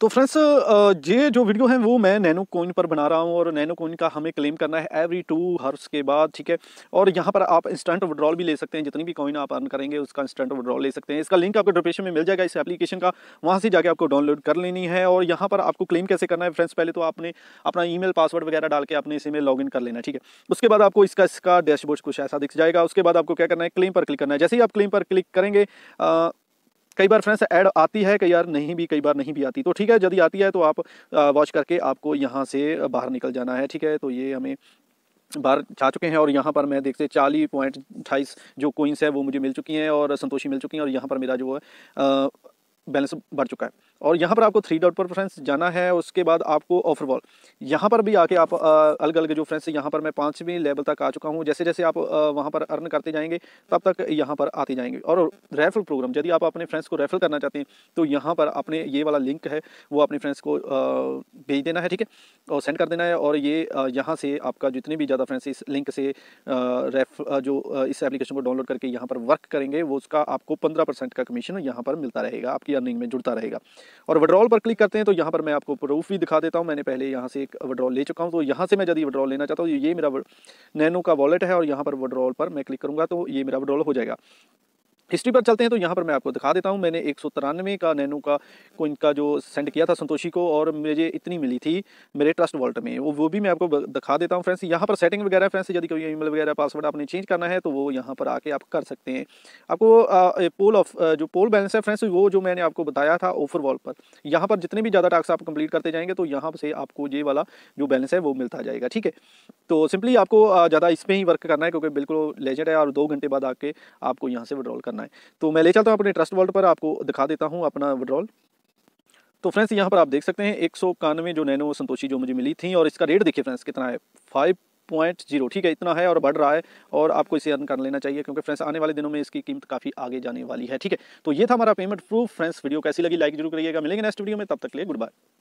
तो फ्रेंड्स ये जो वीडियो है वो मैं नैनो कोइन पर बना रहा हूँ और नैनो कोइन का हमें क्लेम करना है एवरी टू हर्स के बाद ठीक है और यहाँ पर आप इंस्टेंट विड्रॉल भी ले सकते हैं जितनी भी कॉइन आप अर्न करेंगे उसका इंस्टेंट विड्रॉल ले सकते हैं इसका लिंक आपको डिस्क्रिप्शन में मिल जाएगा इस एप्लीकेशन का वहाँ से जाकर आपको डाउनलोड कर लेनी है और यहाँ पर आपको क्लेम कैसे करना है फ्रेंड्स पहले तो आपने अपना ई पासवर्ड वगैरह डाल के अपने इसमें में लॉग कर लेना ठीक है उसके बाद आपको इसका इसका डैशबोर्ड कुछ ऐसा दिख जाएगा उसके बाद आपको क्या करना है क्लेम पर क्लिक करना है जैसे ही आप क्लेम पर क्लिक करेंगे कई बार फ्रेंड्स ऐड आती है कई बार नहीं भी कई बार नहीं भी आती तो ठीक है यदि आती है तो आप वॉच करके आपको यहाँ से बाहर निकल जाना है ठीक है तो ये हमें बाहर जा चुके हैं और यहाँ पर मैं देखते चालीस पॉइंट अट्ठाईस जो कोइंस है वो मुझे मिल चुकी हैं और संतोषी मिल चुकी हैं और यहाँ पर मेरा जो है बैलेंस बढ़ चुका है और यहाँ पर आपको थ्री डॉट पर फ्रेंड्स जाना है उसके बाद आपको ऑफर वॉल यहाँ पर भी आके आप अलग अलग जो फ्रेंड्स यहाँ पर मैं पाँचवीं लेवल तक आ चुका हूँ जैसे जैसे आप वहाँ पर अर्न करते जाएंगे तब तक यहाँ पर आते जाएंगे और रेफरल प्रोग्राम यदि आप अपने फ्रेंड्स को रेफर करना चाहते हैं तो यहाँ पर अपने ये वाला लिंक है वो अपने फ्रेंड्स को भेज देना है ठीक है और सेंड कर देना है और ये यहाँ से आपका जितने भी ज़्यादा फ्रेंड्स इस लिंक से रेफ जो इस एप्लीकेशन को डाउनलोड करके यहाँ पर वर्क करेंगे वो उसका आपको पंद्रह परसेंट का कमीशन यहाँ पर मिलता रहेगा आपकी अर्निंग में जुड़ता रहेगा और विड्रॉल पर क्लिक करते हैं तो यहाँ पर मैं आपको प्रूफ भी दिखा देता हूँ मैंने पहले यहाँ से एक विड्रॉल ले चुका हूँ तो यहाँ से मैं यदि विड्रॉल लेना चाहता हूँ ये मेरा नैनो का वॉलेट है और यहाँ पर विड्रॉल पर मैं क्लिक करूँगा तो ये मेरा विड्रॉल हो जाएगा हिस्ट्री पर चलते हैं तो यहाँ पर मैं आपको दिखा देता हूँ मैंने एक सौ तिरानवे का नैनो का को इनका जो सेंड किया था संतोषी को और मुझे इतनी मिली थी मेरे ट्रस्ट वॉल्ट में वो वो भी मैं आपको दिखा देता हूँ फ्रेंड्स यहाँ पर सेटिंग वगैरह फ्रेंड्स यदि कोई ईमेल वगैरह पासवर्ड आपने चेंज करना है तो वो यहाँ पर आके आप कर सकते हैं आपको पोल ऑफ जो पोल बैलेंस है फ्रेंड्स वो जो मैंने आपको बताया था ओफर वॉल पर यहाँ पर जितने भी ज़्यादा टास्क आप कंप्लीट करते जाएंगे तो यहाँ से आपको ये वाला जो बैलेंस है वो मिलता जाएगा ठीक है तो सिंपली आपको ज़्यादा इस पर ही वर्क करना है क्योंकि बिल्कुल लेजेंड है और दो घंटे बाद आके आपको यहाँ से विड्रॉल करना करना है तो मैं ले चलता हूँ अपने ट्रस्ट वॉल्ट पर आपको दिखा देता हूँ अपना विड्रॉल तो फ्रेंड्स यहाँ पर आप देख सकते हैं एक सौ इक्यानवे जो नैनो संतोषी जो मुझे मिली थी और इसका रेट देखिए फ्रेंड्स कितना है फाइव पॉइंट जीरो ठीक है इतना है और बढ़ रहा है और आपको इसे अर्न कर लेना चाहिए क्योंकि फ्रेंड्स आने वाले दिनों में इसकी कीमत काफ़ी आगे जाने वाली है ठीक है तो ये था हमारा पेमेंट प्रूफ फ्रेंड्स वीडियो कैसी लगी लाइक जरूर करिएगा मिलेंगे नेक्स्ट वीडियो में तब तक लिए गुड बाय